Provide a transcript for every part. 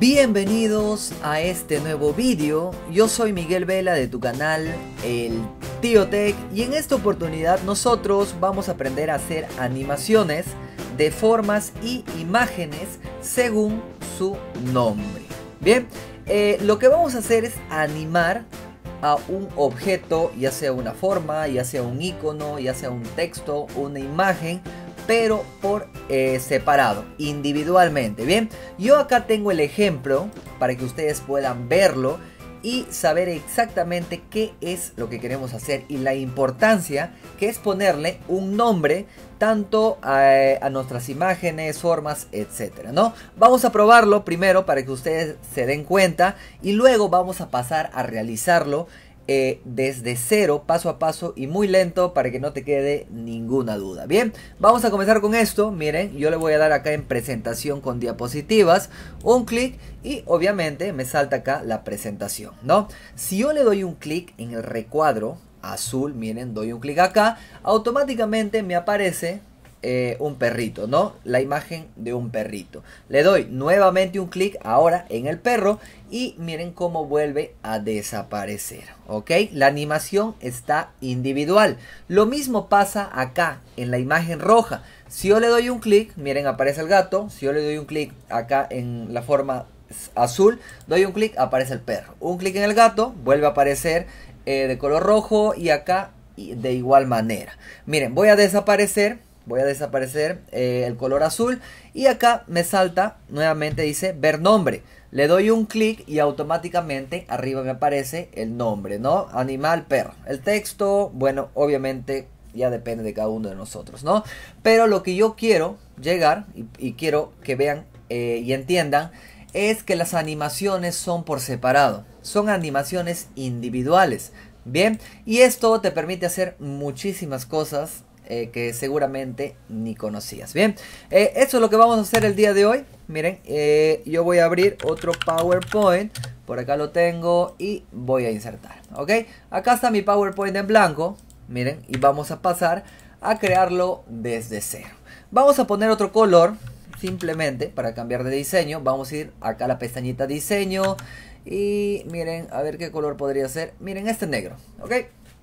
Bienvenidos a este nuevo vídeo, yo soy Miguel Vela de tu canal El Tío Tech y en esta oportunidad nosotros vamos a aprender a hacer animaciones de formas y imágenes según su nombre. Bien, eh, lo que vamos a hacer es animar a un objeto, ya sea una forma, ya sea un icono, ya sea un texto, una imagen pero por eh, separado, individualmente. Bien, yo acá tengo el ejemplo para que ustedes puedan verlo y saber exactamente qué es lo que queremos hacer y la importancia que es ponerle un nombre tanto a, nuestras imágenes, formas, etcétera, ¿no? Vamos a probarlo primero para que ustedes se den cuenta y luego vamos a pasar a realizarlo eh, desde cero, paso a paso y muy lento para que no te quede ninguna duda. Bien, vamos a comenzar con esto. Miren, yo le voy a dar acá en presentación con diapositivas un clic y obviamente me salta acá la presentación, ¿no? Si yo le doy un clic en el recuadro azul, miren, doy un clic acá, automáticamente me aparece eh, un perrito, ¿no? La imagen de un perrito. Le doy nuevamente un clic ahora en el perro y miren cómo vuelve a desaparecer, ¿ok? La animación está individual. Lo mismo pasa acá en la imagen roja. Si yo le doy un clic, miren aparece el gato. Si yo le doy un clic acá en la forma azul, doy un clic, aparece el perro. Un clic en el gato, vuelve a aparecer eh, de color rojo y acá de igual manera. Miren, voy a desaparecer voy a desaparecer eh, el color azul y acá me salta nuevamente dice ver nombre le doy un clic y automáticamente arriba me aparece el nombre no animal perro el texto bueno obviamente ya depende de cada uno de nosotros no pero lo que yo quiero llegar y, quiero que vean eh, y entiendan es que las animaciones son por separado son animaciones individuales Bien, y esto te permite hacer muchísimas cosas eh, que seguramente ni conocías. Bien, eh, eso es lo que vamos a hacer el día de hoy. Miren, eh, yo voy a abrir otro PowerPoint. Por acá lo tengo y voy a insertar. ¿Ok? Acá está mi PowerPoint en blanco. Miren, y vamos a pasar a crearlo desde cero. Vamos a poner otro color. Simplemente para cambiar de diseño. Vamos a ir acá a la pestañita diseño. Y miren, a ver qué color podría ser. Miren, este negro, ¿ok?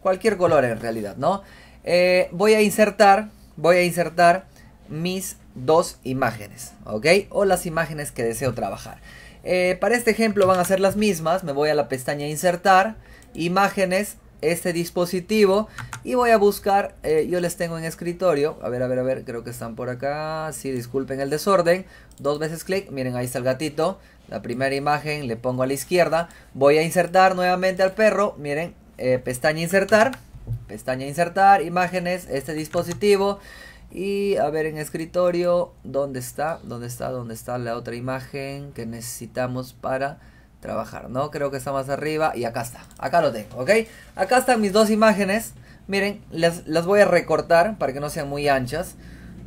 Cualquier color en realidad, ¿no? Eh, voy a insertar, voy a insertar mis dos imágenes, ¿ok? O las imágenes que deseo trabajar. Eh, para este ejemplo van a ser las mismas, me voy a la pestaña insertar, imágenes, este dispositivo y voy a buscar, eh, yo les tengo en escritorio, a ver, a ver, a ver, creo que están por acá, sí, disculpen el desorden, dos veces clic, miren ahí está el gatito, la primera imagen le pongo a la izquierda, voy a insertar nuevamente al perro, miren, pestaña insertar, Pestaña insertar, imágenes, este dispositivo. Y a ver en escritorio, ¿dónde está? ¿Dónde está? ¿Dónde está la otra imagen que necesitamos para trabajar? No, creo que está más arriba y acá está. Acá lo tengo, ¿ok? Acá están mis dos imágenes. Miren, las, voy a recortar para que no sean muy anchas.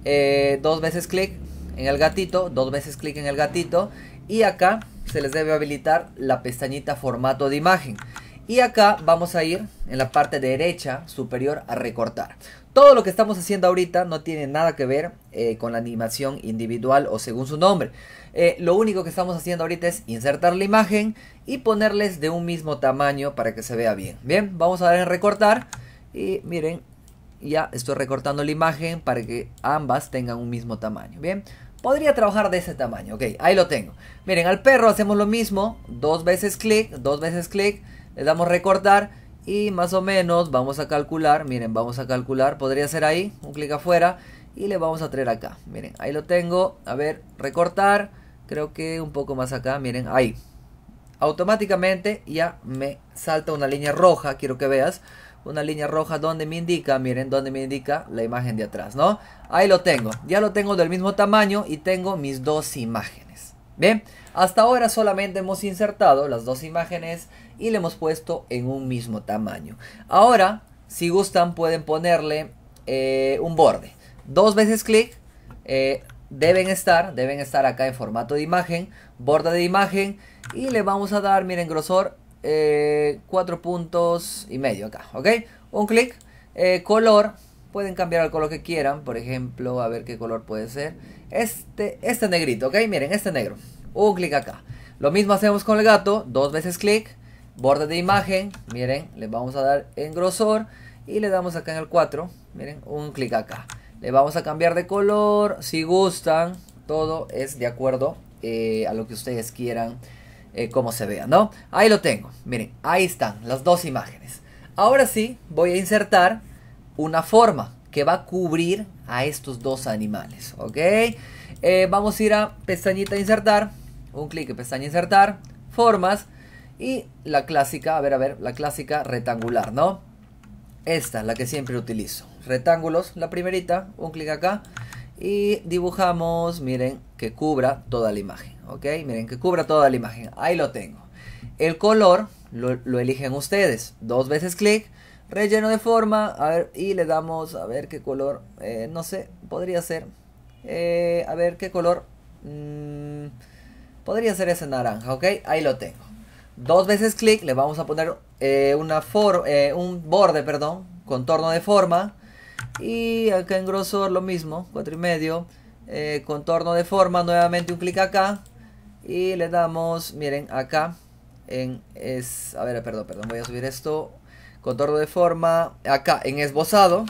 Eh, dos veces clic en el gatito, dos veces clic en el gatito. Y acá se les debe habilitar la pestañita formato de imagen. Y acá vamos a ir en la parte derecha superior a recortar. Todo lo que estamos haciendo ahorita no tiene nada que ver eh, con la animación individual o según su nombre. Eh, lo único que estamos haciendo ahorita es insertar la imagen y ponerles de un mismo tamaño para que se vea bien. Bien, vamos a dar en recortar y miren, ya estoy recortando la imagen para que ambas tengan un mismo tamaño. Bien, podría trabajar de ese tamaño. Ok, ahí lo tengo. Miren, al perro hacemos lo mismo, dos veces clic, dos veces clic le damos recortar y más o menos vamos a calcular, miren, vamos a calcular, podría ser ahí, un clic afuera y le vamos a traer acá, miren, ahí lo tengo, a ver, recortar, creo que un poco más acá, miren, ahí. Automáticamente ya me salta una línea roja, quiero que veas, una línea roja donde me indica, miren, donde me indica la imagen de atrás, ¿no? Ahí lo tengo, ya lo tengo del mismo tamaño y tengo mis dos imágenes. Bien, hasta ahora solamente hemos insertado las dos imágenes y le hemos puesto en un mismo tamaño. Ahora, si gustan, pueden ponerle eh, un borde. Dos veces clic. Eh, deben estar, deben estar acá en formato de imagen, borde de imagen y le vamos a dar, miren, grosor eh, cuatro puntos y medio acá, ¿ok? Un clic, color, pueden cambiar el color que quieran, por ejemplo, a ver qué color puede ser, este, este negrito, ¿ok? Miren, este negro, un clic acá. Lo mismo hacemos con el gato, dos veces clic, Borde de imagen, miren, le vamos a dar en grosor y le damos acá en el 4, miren, un clic acá. Le vamos a cambiar de color, si gustan, todo es de acuerdo eh, a lo que ustedes quieran, eh, como se vea, ¿no? Ahí lo tengo, miren, ahí están las dos imágenes. Ahora sí, voy a insertar una forma que va a cubrir a estos dos animales, ¿ok? Eh, vamos a ir a pestañita insertar, un clic en pestaña insertar, formas, y la clásica, a ver, a ver, la clásica rectangular, ¿no? Esta, la que siempre utilizo. Rectángulos, la primerita, un clic acá. Y dibujamos, miren, que cubra toda la imagen, ¿ok? Miren, que cubra toda la imagen. Ahí lo tengo. El color lo, eligen ustedes. Dos veces clic, relleno de forma, a ver, y le damos, a ver qué color, eh, no sé, podría ser, eh, a ver qué color, mm, podría ser ese naranja, ¿ok? Ahí lo tengo dos veces clic le vamos a poner eh, una for, eh, un borde, perdón, contorno de forma. Y acá en grosor lo mismo, cuatro y medio. Eh, contorno de forma, nuevamente un clic acá. Y le damos, miren, acá. En es, a ver, perdón, perdón, voy a subir esto. Contorno de forma, acá en esbozado.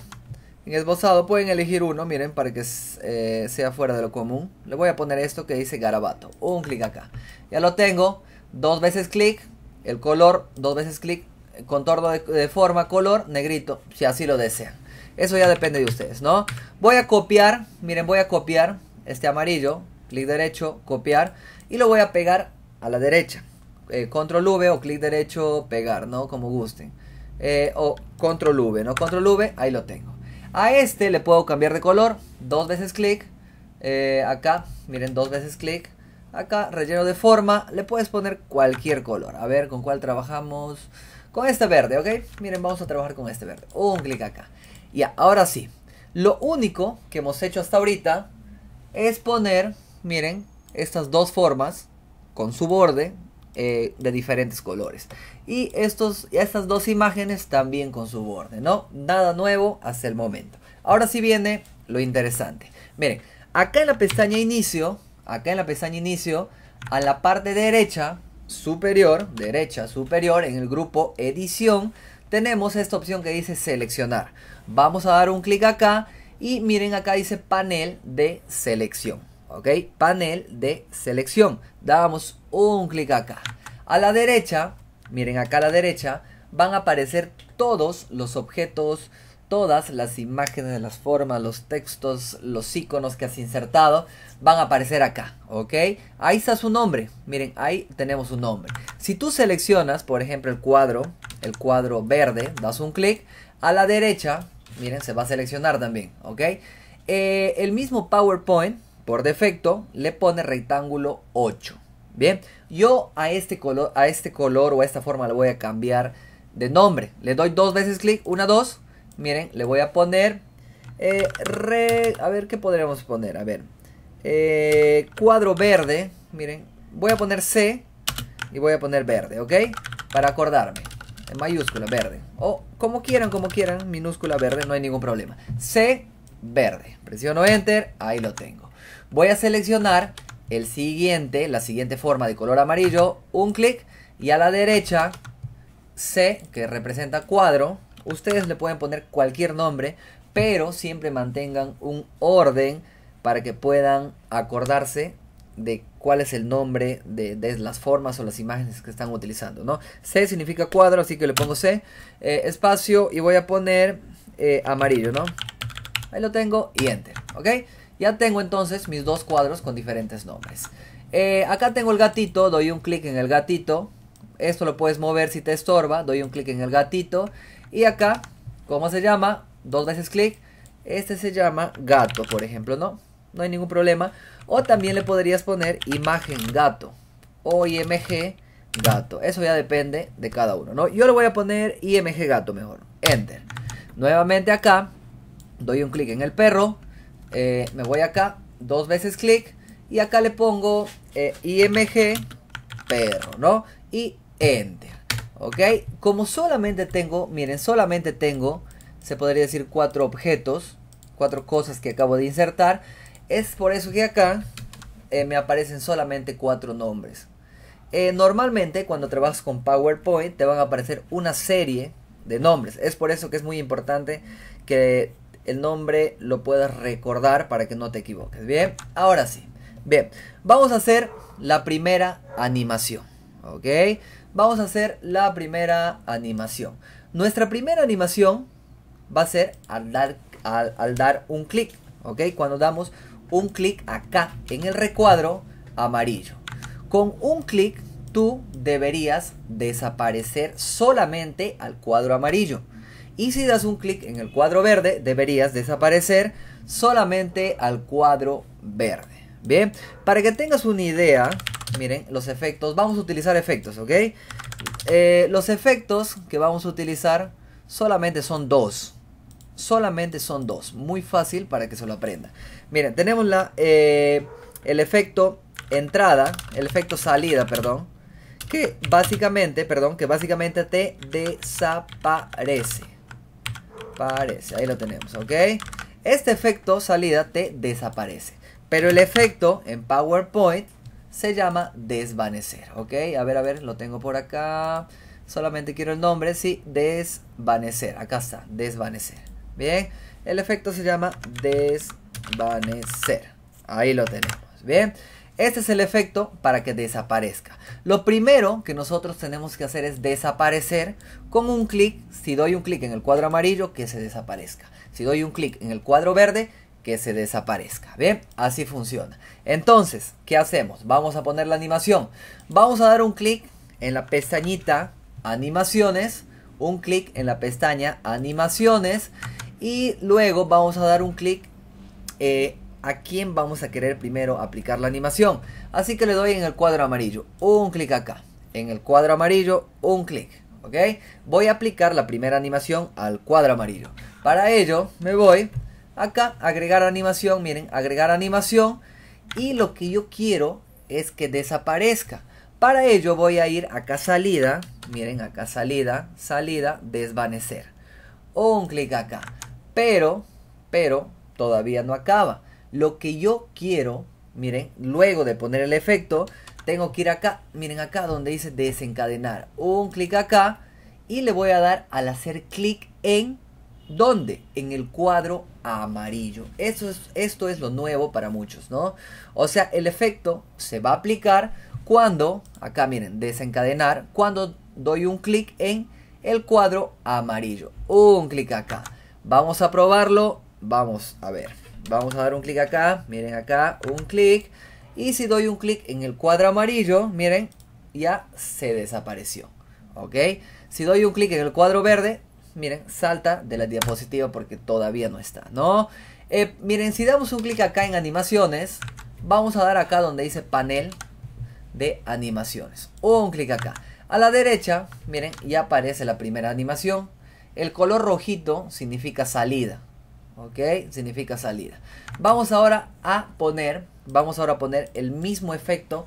En esbozado pueden elegir uno, miren, para que sea fuera de lo común. Le voy a poner esto que dice garabato. Un clic acá. Ya lo tengo dos veces clic, el color, dos veces clic, contorno de, forma, color, negrito, si así lo desean. Eso ya depende de ustedes, ¿no? Voy a copiar, miren, voy a copiar este amarillo, clic derecho, copiar, y lo voy a pegar a la derecha. Eh, control V o clic derecho, pegar, ¿no? Como gusten. Eh, o control V, ¿no? Control V, ahí lo tengo. A este le puedo cambiar de color, dos veces clic, eh, acá, miren, dos veces clic, Acá, relleno de forma, le puedes poner cualquier color. A ver, ¿con cuál trabajamos? Con este verde, ¿ok? Miren, vamos a trabajar con este verde. Un clic acá. Ya, ahora sí. Lo único que hemos hecho hasta ahorita es poner, miren, estas dos formas con su borde eh, de diferentes colores. Y estos, estas dos imágenes también con su borde, ¿no? Nada nuevo hasta el momento. Ahora sí viene lo interesante. Miren, acá en la pestaña inicio acá en la pestaña inicio, a la parte derecha superior, derecha superior, en el grupo edición, tenemos esta opción que dice seleccionar. Vamos a dar un clic acá y miren acá dice panel de selección. ¿Ok? Panel de selección. Damos un clic acá. A la derecha, miren acá a la derecha, van a aparecer todos los objetos todas las imágenes, las formas, los textos, los iconos que has insertado van a aparecer acá, ¿ok? Ahí está su nombre, miren, ahí tenemos un nombre. Si tú seleccionas, por ejemplo, el cuadro, el cuadro verde, das un clic, a la derecha, miren, se va a seleccionar también, ¿ok? Eh, el mismo PowerPoint, por defecto, le pone rectángulo 8, ¿bien? Yo a este color, a este color o a esta forma le voy a cambiar de nombre. Le doy dos veces clic, una, dos Miren, le voy a poner... Eh, a ver, ¿qué podremos poner? A ver. Eh, cuadro verde. Miren, voy a poner C y voy a poner verde, ¿ok? Para acordarme. En mayúscula, verde. O como quieran, como quieran, minúscula, verde, no hay ningún problema. C, verde. Presiono Enter, ahí lo tengo. Voy a seleccionar el siguiente, la siguiente forma de color amarillo. Un clic y a la derecha, C, que representa cuadro, Ustedes le pueden poner cualquier nombre, pero siempre mantengan un orden para que puedan acordarse de cuál es el nombre de, las formas o las imágenes que están utilizando, ¿no? C significa cuadro, así que le pongo C, eh, espacio y voy a poner eh, amarillo, ¿no? Ahí lo tengo y Enter, ¿ok? Ya tengo entonces mis dos cuadros con diferentes nombres. Eh, acá tengo el gatito, doy un clic en el gatito. Esto lo puedes mover si te estorba, doy un clic en el gatito y acá, ¿cómo se llama? Dos veces clic. Este se llama gato, por ejemplo, ¿no? No hay ningún problema. O también le podrías poner imagen gato o img gato. Eso ya depende de cada uno, ¿no? Yo le voy a poner img gato mejor. Enter. Nuevamente acá, doy un clic en el perro. Eh, me voy acá, dos veces clic. Y acá le pongo eh, img perro, ¿no? Y enter. ¿Ok? Como solamente tengo, miren, solamente tengo, se podría decir cuatro objetos, cuatro cosas que acabo de insertar. Es por eso que acá eh, me aparecen solamente cuatro nombres. Eh, normalmente cuando trabajas con PowerPoint te van a aparecer una serie de nombres. Es por eso que es muy importante que el nombre lo puedas recordar para que no te equivoques. Bien, ahora sí. Bien, vamos a hacer la primera animación. ¿ok? Vamos a hacer la primera animación. Nuestra primera animación va a ser al dar, al, dar un clic, ¿ok? Cuando damos un clic acá en el recuadro amarillo. Con un clic tú deberías desaparecer solamente al cuadro amarillo. Y si das un clic en el cuadro verde, deberías desaparecer solamente al cuadro verde. Bien, para que tengas una idea, Miren, los efectos. Vamos a utilizar efectos, ¿ok? Eh, los efectos que vamos a utilizar solamente son dos. Solamente son dos. Muy fácil para que se lo aprenda. Miren, tenemos la, eh, el efecto entrada, el efecto salida, perdón. Que básicamente, perdón, que básicamente te desaparece. Parece, ahí lo tenemos, ¿ok? Este efecto salida te desaparece. Pero el efecto en PowerPoint se llama desvanecer, ¿ok? A ver, a ver, lo tengo por acá. Solamente quiero el nombre, sí, desvanecer. Acá está, desvanecer. Bien, el efecto se llama desvanecer. Ahí lo tenemos, bien. Este es el efecto para que desaparezca. Lo primero que nosotros tenemos que hacer es desaparecer con un clic. Si doy un clic en el cuadro amarillo, que se desaparezca. Si doy un clic en el cuadro verde, que se desaparezca. Bien, así funciona. Entonces, ¿qué hacemos? Vamos a poner la animación. Vamos a dar un clic en la pestañita animaciones, un clic en la pestaña animaciones y luego vamos a dar un clic eh, a quién vamos a querer primero aplicar la animación. Así que le doy en el cuadro amarillo, un clic acá, en el cuadro amarillo, un clic. ¿Ok? Voy a aplicar la primera animación al cuadro amarillo. Para ello me voy Acá agregar animación, miren, agregar animación y lo que yo quiero es que desaparezca. Para ello voy a ir acá salida, miren acá salida, salida, desvanecer. Un clic acá. Pero, pero todavía no acaba. Lo que yo quiero, miren, luego de poner el efecto, tengo que ir acá, miren acá donde dice desencadenar. Un clic acá y le voy a dar al hacer clic en ¿Dónde? En el cuadro amarillo. Eso es, esto es lo nuevo para muchos, ¿no? O sea, el efecto se va a aplicar cuando, acá miren, desencadenar, cuando doy un clic en el cuadro amarillo. Un clic acá. Vamos a probarlo. Vamos a ver. Vamos a dar un clic acá. Miren acá, un clic. Y si doy un clic en el cuadro amarillo, miren, ya se desapareció. ¿Ok? Si doy un clic en el cuadro verde, miren, salta de la diapositiva porque todavía no está, ¿no? Eh, miren, si damos un clic acá en animaciones, vamos a dar acá donde dice panel de animaciones. o Un clic acá. A la derecha, miren, ya aparece la primera animación. El color rojito significa salida. ¿Ok? Significa salida. Vamos ahora a poner, vamos ahora a poner el mismo efecto,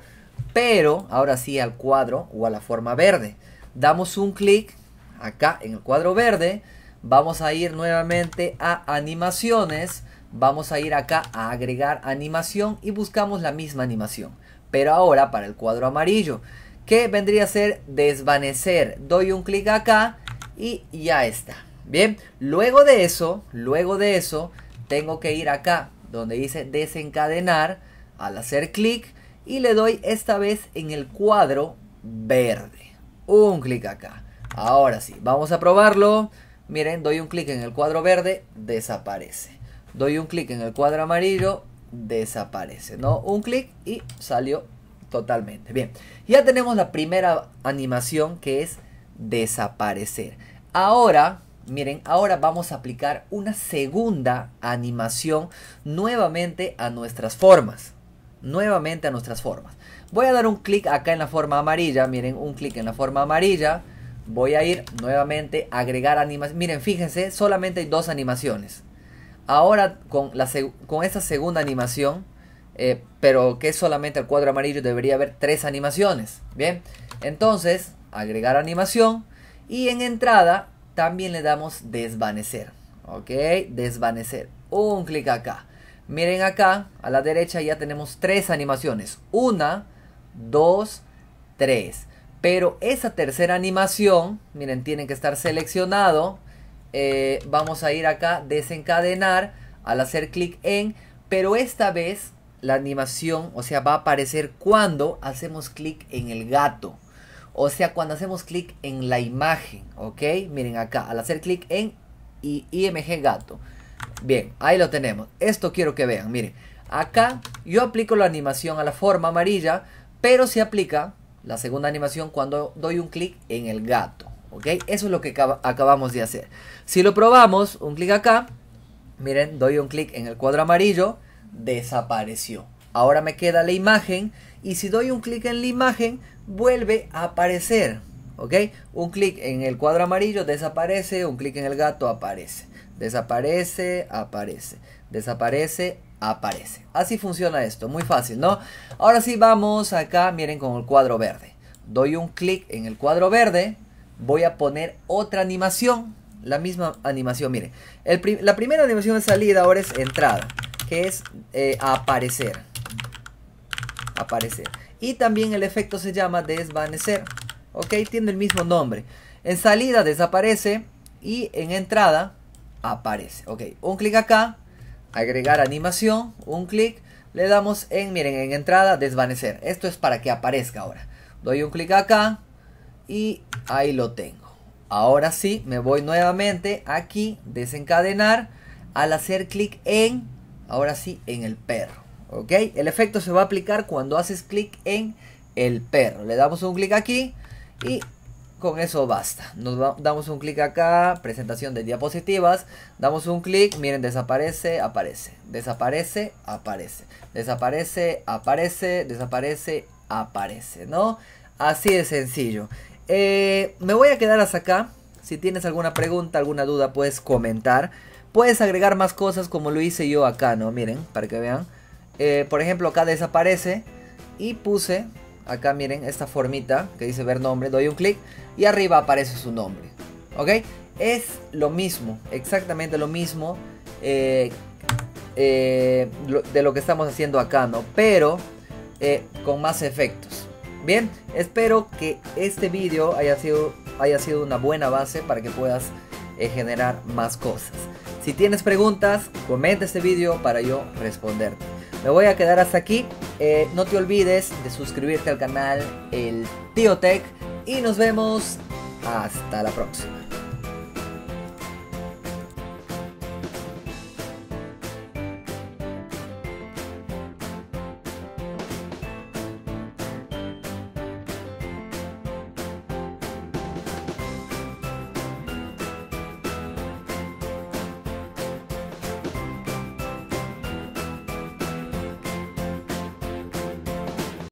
pero ahora sí al cuadro o a la forma verde. Damos un clic acá en el cuadro verde, vamos a ir nuevamente a animaciones, vamos a ir acá a agregar animación y buscamos la misma animación. Pero ahora para el cuadro amarillo, que vendría a ser desvanecer. Doy un clic acá y ya está. Bien, luego de eso, luego de eso, tengo que ir acá donde dice desencadenar al hacer clic y le doy esta vez en el cuadro verde. Un clic acá. Ahora sí, vamos a probarlo. Miren, doy un clic en el cuadro verde, desaparece. Doy un clic en el cuadro amarillo, desaparece, ¿no? Un clic y salió totalmente. Bien, ya tenemos la primera animación que es desaparecer. Ahora, miren, ahora vamos a aplicar una segunda animación nuevamente a nuestras formas. Nuevamente a nuestras formas. Voy a dar un clic acá en la forma amarilla, miren, un clic en la forma amarilla Voy a ir nuevamente a agregar animaciones. Miren, fíjense, solamente hay dos animaciones. Ahora con, la con esta segunda animación, eh, pero que es solamente el cuadro amarillo, debería haber tres animaciones. Bien, entonces agregar animación y en entrada también le damos desvanecer. Ok, desvanecer. Un clic acá. Miren acá, a la derecha ya tenemos tres animaciones. Una, dos, tres. Pero esa tercera animación, miren, tienen que estar seleccionado. Eh, vamos a ir acá, desencadenar, al hacer clic en. Pero esta vez la animación, o sea, va a aparecer cuando hacemos clic en el gato. O sea, cuando hacemos clic en la imagen, ¿ok? Miren acá, al hacer clic en IMG gato. Bien, ahí lo tenemos. Esto quiero que vean, miren. Acá yo aplico la animación a la forma amarilla, pero si aplica la segunda animación cuando doy un clic en el gato. ¿Ok? Eso es lo que acabamos de hacer. Si lo probamos, un clic acá. Miren, doy un clic en el cuadro amarillo. Desapareció. Ahora me queda la imagen. Y si doy un clic en la imagen, vuelve a aparecer. ¿Ok? Un clic en el cuadro amarillo desaparece. Un clic en el gato aparece. Desaparece, aparece. Desaparece, aparece. Así funciona esto, muy fácil, ¿no? Ahora sí vamos acá, miren con el cuadro verde. Doy un clic en el cuadro verde, voy a poner otra animación, la misma animación, miren. El la primera animación de salida ahora es entrada, que es eh, aparecer. Aparecer. Y también el efecto se llama desvanecer, ¿ok? Tiene el mismo nombre. En salida desaparece y en entrada aparece, ¿ok? Un clic acá agregar animación, un clic, le damos en, miren, en entrada, desvanecer. Esto es para que aparezca ahora. Doy un clic acá y ahí lo tengo. Ahora sí, me voy nuevamente aquí, desencadenar, al hacer clic en, ahora sí, en el perro. ¿Ok? El efecto se va a aplicar cuando haces clic en el perro. Le damos un clic aquí y con eso basta. Nos damos un clic acá, presentación de diapositivas. Damos un clic, miren, desaparece, aparece. Desaparece, aparece. Desaparece, aparece. Desaparece, aparece, ¿no? Así de sencillo. Eh, me voy a quedar hasta acá. Si tienes alguna pregunta, alguna duda, puedes comentar. Puedes agregar más cosas como lo hice yo acá, ¿no? Miren, para que vean. Eh, por ejemplo, acá desaparece y puse Acá miren esta formita que dice ver nombre, doy un clic y arriba aparece su nombre. ¿Ok? Es lo mismo, exactamente lo mismo eh, eh, de lo que estamos haciendo acá, ¿no? Pero eh, con más efectos. Bien, espero que este vídeo haya sido, haya sido una buena base para que puedas generar más cosas. Si tienes preguntas, comenta este vídeo para yo responderte. Me voy a quedar hasta aquí. Eh, no te olvides de suscribirte al canal El Tío Tech. Y nos vemos hasta la próxima.